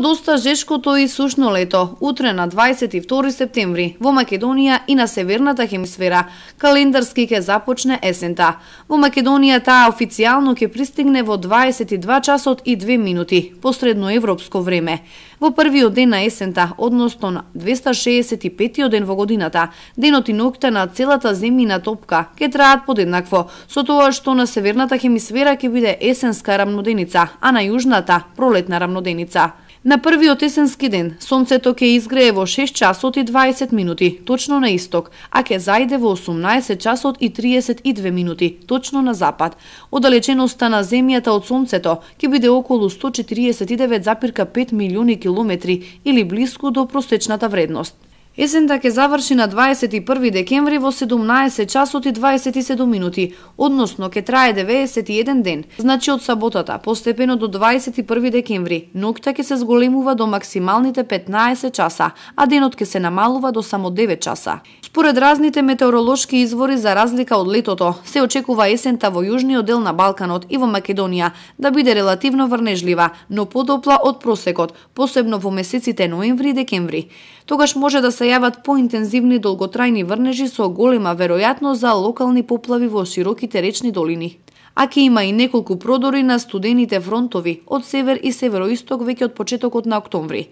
доста жешкото и сушно лето, утре на 22 септември, во Македонија и на Северната хемисфера, календарски ќе започне есента. Во Македонија таа официјално ќе пристигне во 22 часот и 2 минути, посредно европско време. Во првиот ден на есента, односно на 265 ден во годината, денот и ноќта на целата земјина топка ќе траат подеднакво, со тоа што на Северната хемисфера ќе биде есенска рамноденица, а на Јужната пролетна рамноденица. На првиот есенски ден, сонцето ќе изгрее во 6 часот и 20 минути, точно на исток, а ќе зајде во 18 часот и 32 минути, точно на запад. Одалеченоста на земјата од сонцето ќе биде околу 149,5 милиони километри или близко до просечната вредност. Есента ќе заврши на 21 декември во 17 часот и 27 минути, односно ќе трае 91 ден. Значи од саботата, постепено до 21 декември, ноќта ќе се зголемува до максималните 15 часа, а денот ќе се намалува до само 9 часа. Според разните метеоролошки извори за разлика од летото, се очекува есента во јужниот дел на Балканот и во Македонија да биде релативно врнежлива, но подопла од просекот, посебно во месеците ноември и декември. Тогаш може да се се поинтензивни долготрајни врнежи со голема веројатност за локални поплави во широките речни долини. А ке има и неколку продори на студените фронтови од север и североисток веќе од почетокот на октомври.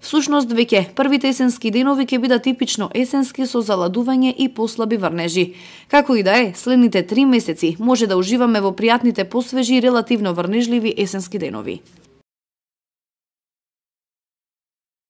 Всушност, веќе првите есенски денови ќе бидат типично есенски со заладување и послаби врнежи. Како и да е, следните три месеци може да уживаме во пријатните посвежи и релативно врнежливи есенски денови.